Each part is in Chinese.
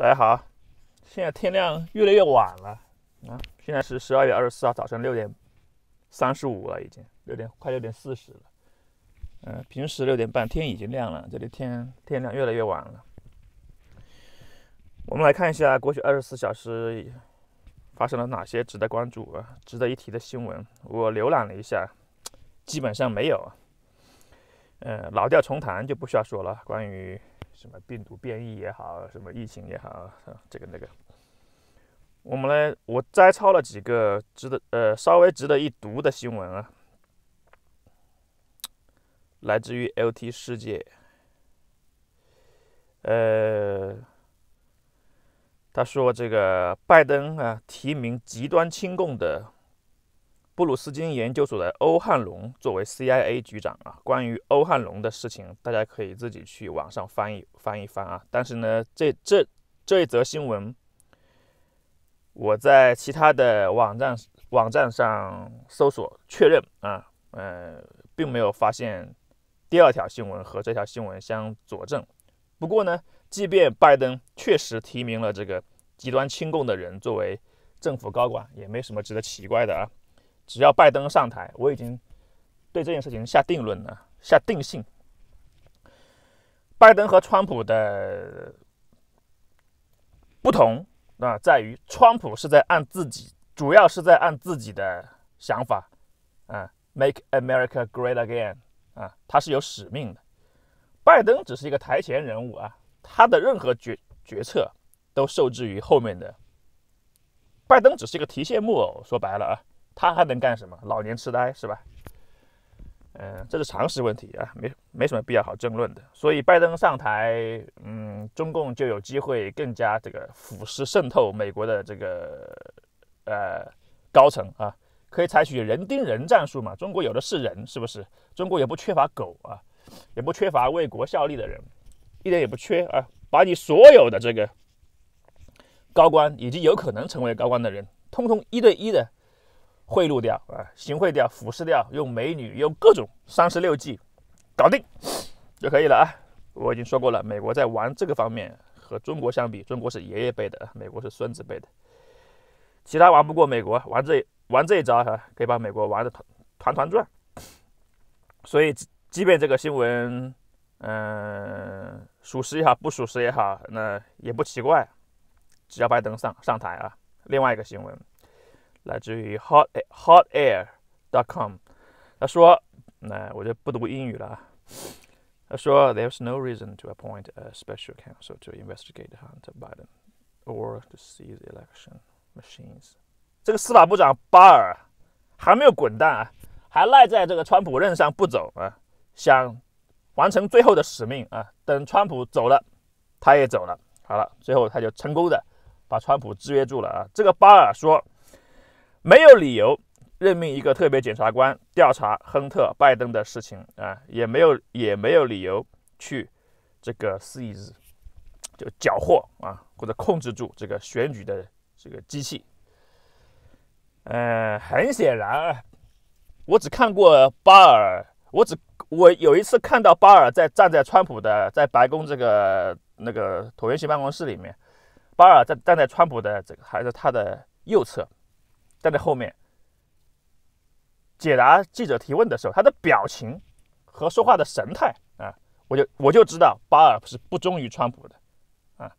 大家好，现在天亮越来越晚了啊！现在是十二月二十四号早晨六点三十五了，已经六点快六点四十了。嗯，平时六点半天已经亮了，这里天天亮越来越晚了。我们来看一下过去二十四小时发生了哪些值得关注啊、值得一提的新闻。我浏览了一下，基本上没有。嗯，老调重弹就不需要说了，关于。什么病毒变异也好，什么疫情也好，这个那个，我们来，我摘抄了几个值得呃稍微值得一读的新闻啊，来自于 LT 世界，呃，他说这个拜登啊提名极端亲共的。布鲁斯金研究所的欧汉龙作为 CIA 局长啊，关于欧汉龙的事情，大家可以自己去网上翻一翻一翻啊。但是呢，这这这一则新闻，我在其他的网站网站上搜索确认啊，嗯，并没有发现第二条新闻和这条新闻相佐证。不过呢，即便拜登确实提名了这个极端亲共的人作为政府高管，也没什么值得奇怪的啊。只要拜登上台，我已经对这件事情下定论了，下定性。拜登和川普的不同，啊，在于川普是在按自己，主要是在按自己的想法，啊，Make America Great Again，啊，他是有使命的。拜登只是一个台前人物啊，他的任何决决策都受制于后面的。拜登只是一个提线木偶，说白了啊。他还能干什么？老年痴呆是吧？嗯，这是常识问题啊，没没什么必要好争论的。所以拜登上台，嗯，中共就有机会更加这个腐蚀渗透美国的这个呃高层啊，可以采取人盯人战术嘛？中国有的是人，是不是？中国也不缺乏狗啊，也不缺乏为国效力的人，一点也不缺啊！把你所有的这个高官以及有可能成为高官的人，通通一对一的。贿赂掉啊，行贿掉，腐蚀掉，用美女，用各种三十六计搞定就可以了啊！我已经说过了，美国在玩这个方面和中国相比，中国是爷爷辈的，美国是孙子辈的，其他玩不过美国，玩这玩这一招哈，可以把美国玩的团团团转。所以，即便这个新闻，嗯，属实也好，不属实也好，那也不奇怪。只要拜登上上台啊，另外一个新闻。来自于 hot hot air dot com，他说，那我就不读英语了。他说，There's no reason to appoint a special counsel to investigate Hunter Biden or to seize election machines。这个司法部长巴尔还没有滚蛋啊，还赖在这个川普任上不走啊，想完成最后的使命啊。等川普走了，他也走了。好了，最后他就成功的把川普制约住了啊。这个巴尔说。没有理由任命一个特别检察官调查亨特·拜登的事情啊，也没有也没有理由去这个肆意子就缴获啊，或者控制住这个选举的这个机器。呃，很显然，我只看过巴尔，我只我有一次看到巴尔在站在川普的在白宫这个那个椭圆形办公室里面，巴尔在站在川普的这个还是他的右侧。但在后面解答记者提问的时候，他的表情和说话的神态啊，我就我就知道巴尔是不忠于川普的啊。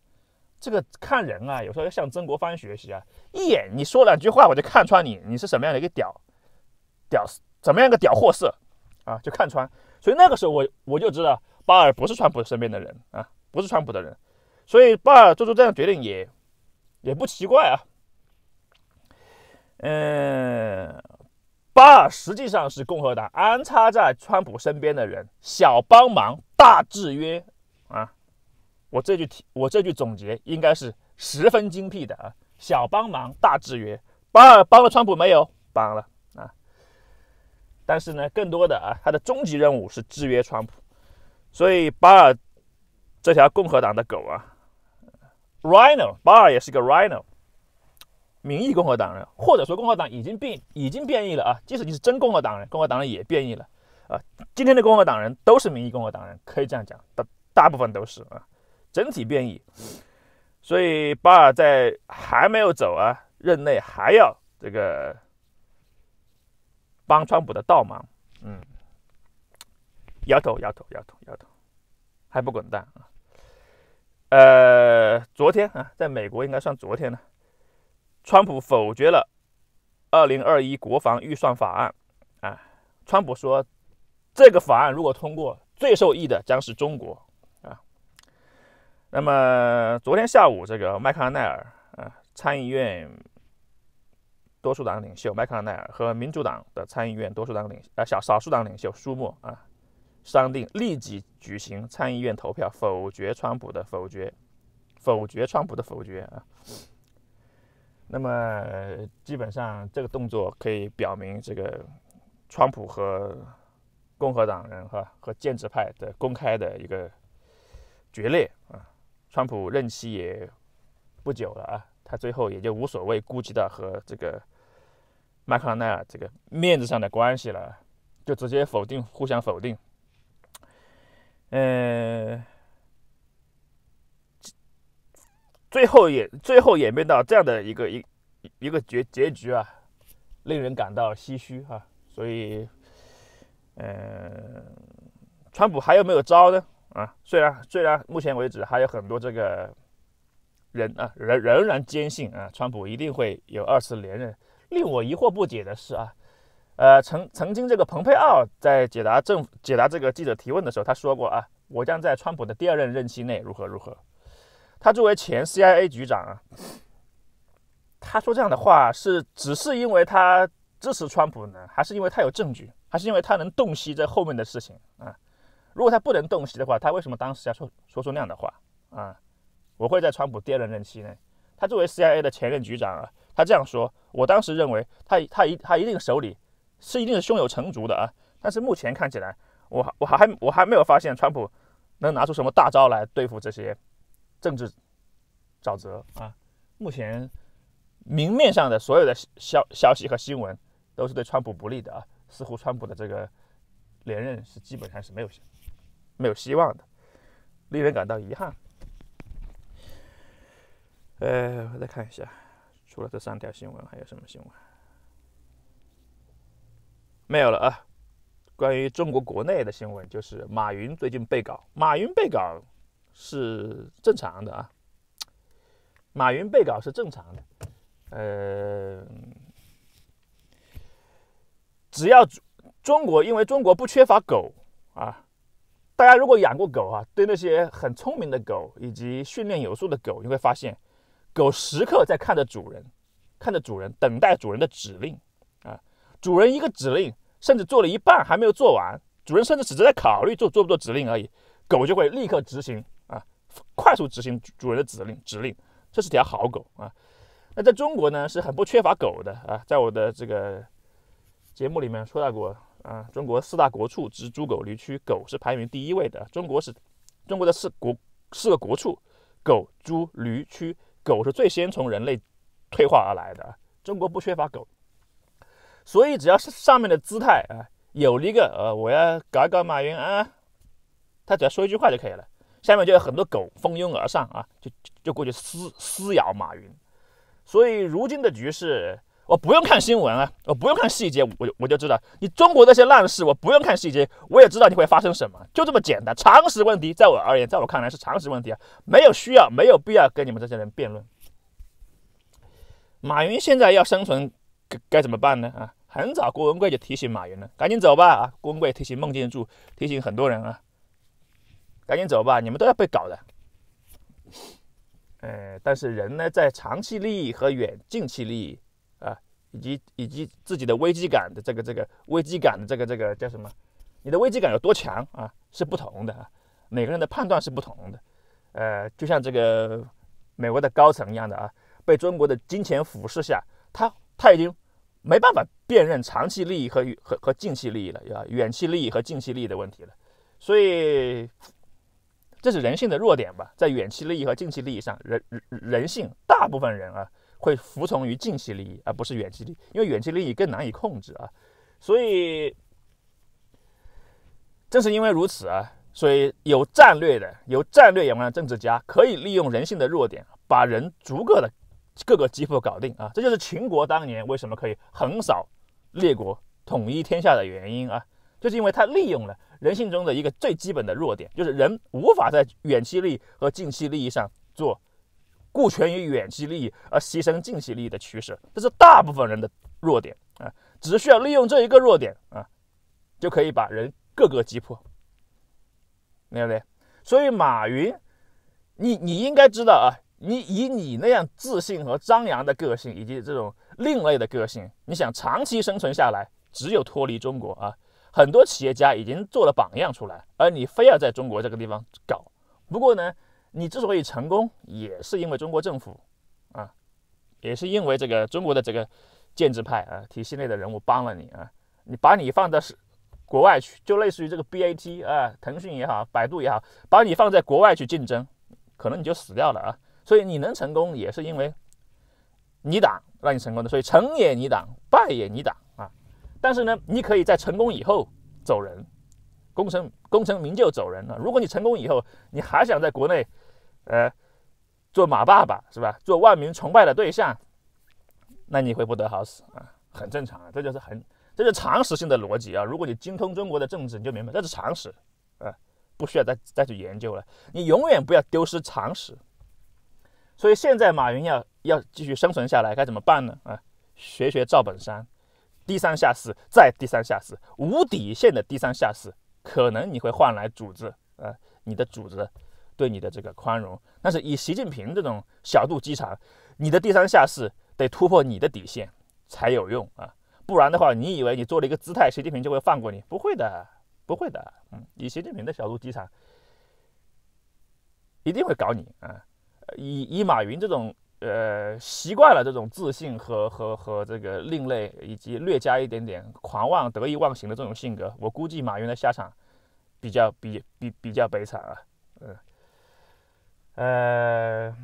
这个看人啊，有时候要向曾国藩学习啊，一眼你说两句话我就看穿你，你是什么样的一个屌屌丝，怎么样一个屌货色啊，就看穿。所以那个时候我我就知道巴尔不是川普身边的人啊，不是川普的人，所以巴尔做出这样决定也也不奇怪啊。嗯，巴尔实际上是共和党安插在川普身边的人，小帮忙大制约啊！我这句题，我这句总结应该是十分精辟的啊！小帮忙大制约，巴尔帮了川普没有？帮了啊！但是呢，更多的啊，他的终极任务是制约川普，所以巴尔这条共和党的狗啊，rhino，巴尔也是个 rhino。民意共和党人，或者说共和党已经变已经变异了啊！即使你是真共和党人，共和党人也变异了啊！今天的共和党人都是民意共和党人，可以这样讲，大大部分都是啊，整体变异。所以巴尔在还没有走啊，任内还要这个帮川普的倒忙，嗯，摇头摇头摇头摇头，还不滚蛋啊！呃，昨天啊，在美国应该算昨天了。川普否决了《二零二一国防预算法案》啊！川普说，这个法案如果通过，最受益的将是中国啊。那么昨天下午，这个麦康奈尔啊，参议院多数党领袖麦康奈尔和民主党的参议院多数党领啊小少数党领袖舒默啊，商定立即举行参议院投票否决川普的否决否决川普的否决啊。那么，基本上这个动作可以表明，这个川普和共和党人哈和建制派的公开的一个决裂啊。川普任期也不久了啊，他最后也就无所谓顾及到和这个麦克纳尔这个面子上的关系了，就直接否定，互相否定。嗯。最后也最后演变到这样的一个一一个结结局啊，令人感到唏嘘啊。所以，呃，川普还有没有招呢？啊，虽然虽然目前为止还有很多这个人啊，仍仍然坚信啊，川普一定会有二次连任。令我疑惑不解的是啊，呃，曾曾经这个蓬佩奥在解答政解答这个记者提问的时候，他说过啊，我将在川普的第二任任期内如何如何。他作为前 CIA 局长啊，他说这样的话是只是因为他支持川普呢，还是因为他有证据，还是因为他能洞悉这后面的事情啊？如果他不能洞悉的话，他为什么当时要说说出那样的话啊？我会在川普第二任期内，他作为 CIA 的前任局长啊，他这样说，我当时认为他他一他一定手里是一定是胸有成竹的啊。但是目前看起来，我我还我还没有发现川普能拿出什么大招来对付这些。政治沼泽啊！目前明面上的所有的消消息和新闻都是对川普不利的啊，似乎川普的这个连任是基本上是没有没有希望的，令人感到遗憾。呃，我再看一下，除了这三条新闻还有什么新闻？没有了啊！关于中国国内的新闻就是马云最近被搞，马云被搞。是正常的啊，马云被搞是正常的。呃，只要中国，因为中国不缺乏狗啊，大家如果养过狗啊，对那些很聪明的狗以及训练有素的狗，你会发现，狗时刻在看着主人，看着主人，等待主人的指令啊。主人一个指令，甚至做了一半还没有做完，主人甚至只是在考虑做做不做指令而已，狗就会立刻执行。快速执行主人的指令，指令，这是条好狗啊。那在中国呢，是很不缺乏狗的啊。在我的这个节目里面说到过啊，中国四大国畜之猪狗驴区，狗是排名第一位的。中国是，中国的四国四个国畜，狗、猪、驴、区，狗是最先从人类退化而来的。中国不缺乏狗，所以只要是上面的姿态，啊，有一个呃，我要搞搞马云啊，他只要说一句话就可以了。下面就有很多狗蜂拥而上啊，就就过去撕撕咬马云。所以如今的局势，我不用看新闻啊，我不用看细节，我我就知道，你中国那些烂事，我不用看细节，我也知道你会发生什么，就这么简单。常识问题，在我而言，在我看来是常识问题啊，没有需要，没有必要跟你们这些人辩论。马云现在要生存，该该怎么办呢？啊，很早郭文贵就提醒马云了，赶紧走吧！啊，郭文贵提醒孟建柱，提醒很多人啊。赶紧走吧，你们都要被搞的。呃，但是人呢，在长期利益和远近期利益啊，以及以及自己的危机感的这个这个危机感的这个这个叫什么？你的危机感有多强啊？是不同的啊，每个人的判断是不同的。呃，就像这个美国的高层一样的啊，被中国的金钱腐蚀下，他他已经没办法辨认长期利益和和和近期利益了，啊，远期利益和近期利益的问题了，所以。这是人性的弱点吧，在远期利益和近期利益上，人人性大部分人啊会服从于近期利益，而不是远期利，益，因为远期利益更难以控制啊。所以正是因为如此啊，所以有战略的、有战略眼光的政治家可以利用人性的弱点，把人逐个的、各个击破搞定啊。这就是秦国当年为什么可以横扫列国、统一天下的原因啊。就是因为他利用了人性中的一个最基本的弱点，就是人无法在远期利益和近期利益上做顾全于远期利益而牺牲近期利益的取舍，这是大部分人的弱点啊。只需要利用这一个弱点啊，就可以把人各个击破，明白没？所以马云，你你应该知道啊，你以你那样自信和张扬的个性，以及这种另类的个性，你想长期生存下来，只有脱离中国啊。很多企业家已经做了榜样出来，而你非要在中国这个地方搞。不过呢，你之所以成功，也是因为中国政府，啊，也是因为这个中国的这个建制派啊体系内的人物帮了你啊。你把你放到是国外去，就类似于这个 BAT 啊，腾讯也好，百度也好，把你放在国外去竞争，可能你就死掉了啊。所以你能成功，也是因为你党让你成功的。所以成也你党，败也你党。但是呢，你可以在成功以后走人，功成功成名就走人了。如果你成功以后，你还想在国内，呃，做马爸爸是吧？做万民崇拜的对象，那你会不得好死啊！很正常啊，这就是很，这是常识性的逻辑啊。如果你精通中国的政治，你就明白这是常识啊，不需要再再去研究了。你永远不要丢失常识。所以现在马云要要继续生存下来，该怎么办呢？啊，学学赵本山。低三下四，再低三下四，无底线的低三下四，可能你会换来组织，呃，你的组织对你的这个宽容。但是以习近平这种小肚鸡肠，你的低三下四得突破你的底线才有用啊！不然的话，你以为你做了一个姿态，习近平就会放过你？不会的，不会的。嗯，以习近平的小肚鸡肠，一定会搞你啊！以以马云这种。呃，习惯了这种自信和和和这个另类，以及略加一点点狂妄、得意忘形的这种性格，我估计马云的下场，比较比比比较悲惨啊。嗯，呃，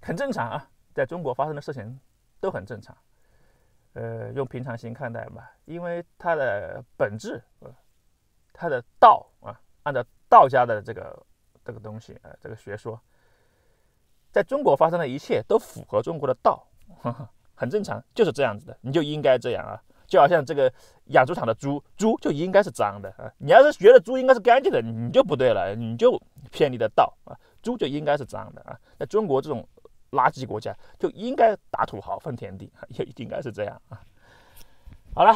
很正常啊，在中国发生的事情都很正常，呃，用平常心看待吧，因为他的本质，他的道啊，按照道家的这个这个东西啊，这个学说。在中国发生的一切都符合中国的道，很正常，就是这样子的，你就应该这样啊，就好像这个养猪场的猪，猪就应该是脏的啊，你要是觉得猪应该是干净的，你就不对了，你就偏离了道啊，猪就应该是脏的啊，在中国这种垃圾国家就应该打土豪分田地，也应该是这样啊，好了。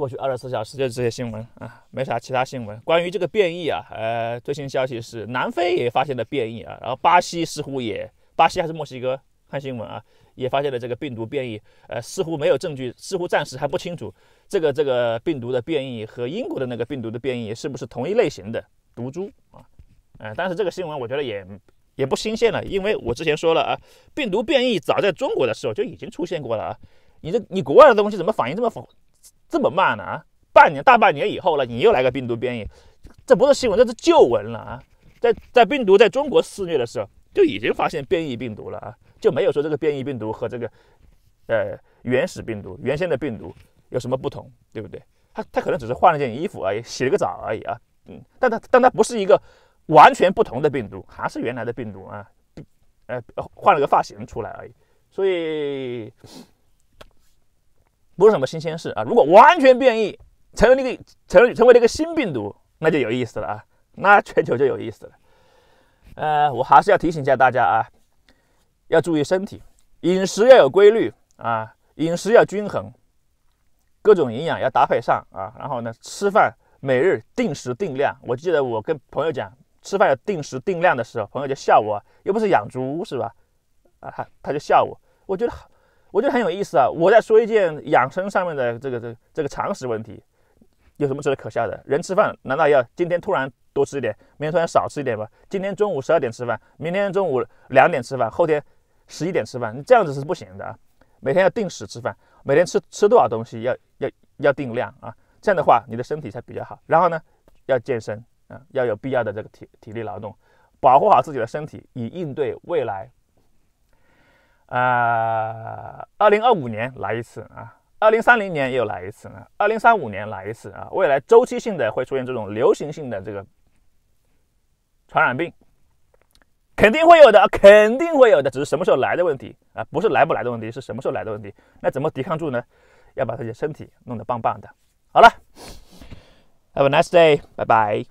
过去二十四小时就是这些新闻啊，没啥其他新闻。关于这个变异啊，呃，最新消息是南非也发现了变异啊，然后巴西似乎也，巴西还是墨西哥？看新闻啊，也发现了这个病毒变异。呃，似乎没有证据，似乎暂时还不清楚这个这个病毒的变异和英国的那个病毒的变异是不是同一类型的毒株啊？嗯，但是这个新闻我觉得也也不新鲜了，因为我之前说了啊，病毒变异早在中国的时候就已经出现过了啊。你这你国外的东西怎么反应这么反？这么慢呢啊？半年、大半年以后了，你又来个病毒变异，这不是新闻，这是旧闻了啊！在在病毒在中国肆虐的时候，就已经发现变异病毒了啊！就没有说这个变异病毒和这个，呃，原始病毒、原先的病毒有什么不同，对不对？它它可能只是换了件衣服而已，洗了个澡而已啊！嗯，但它但它不是一个完全不同的病毒，还是原来的病毒啊！呃，换了个发型出来而已，所以。不是什么新鲜事啊！如果完全变异，成为那个成为成为了一个新病毒，那就有意思了啊！那全球就有意思了。呃，我还是要提醒一下大家啊，要注意身体，饮食要有规律啊，饮食要均衡，各种营养要搭配上啊。然后呢，吃饭每日定时定量。我记得我跟朋友讲吃饭要定时定量的时候，朋友就笑我，又不是养猪是吧？啊，他就笑我。我觉得。我觉得很有意思啊！我在说一件养生上面的这个这个、这个常识问题，有什么值得可笑的？人吃饭难道要今天突然多吃一点，明天突然少吃一点吗？今天中午十二点吃饭，明天中午两点吃饭，后天十一点吃饭，你这样子是不行的啊！每天要定时吃饭，每天吃吃多少东西要要要定量啊！这样的话，你的身体才比较好。然后呢，要健身啊，要有必要的这个体体力劳动，保护好自己的身体，以应对未来。呃，二零二五年来一次啊，二零三零年又来一次呢，二零三五年来一次啊。未来周期性的会出现这种流行性的这个传染病，肯定会有的，肯定会有的，只是什么时候来的问题啊，不是来不来的问题，是什么时候来的问题。那怎么抵抗住呢？要把自己的身体弄得棒棒的。好了，Have a nice day，拜拜。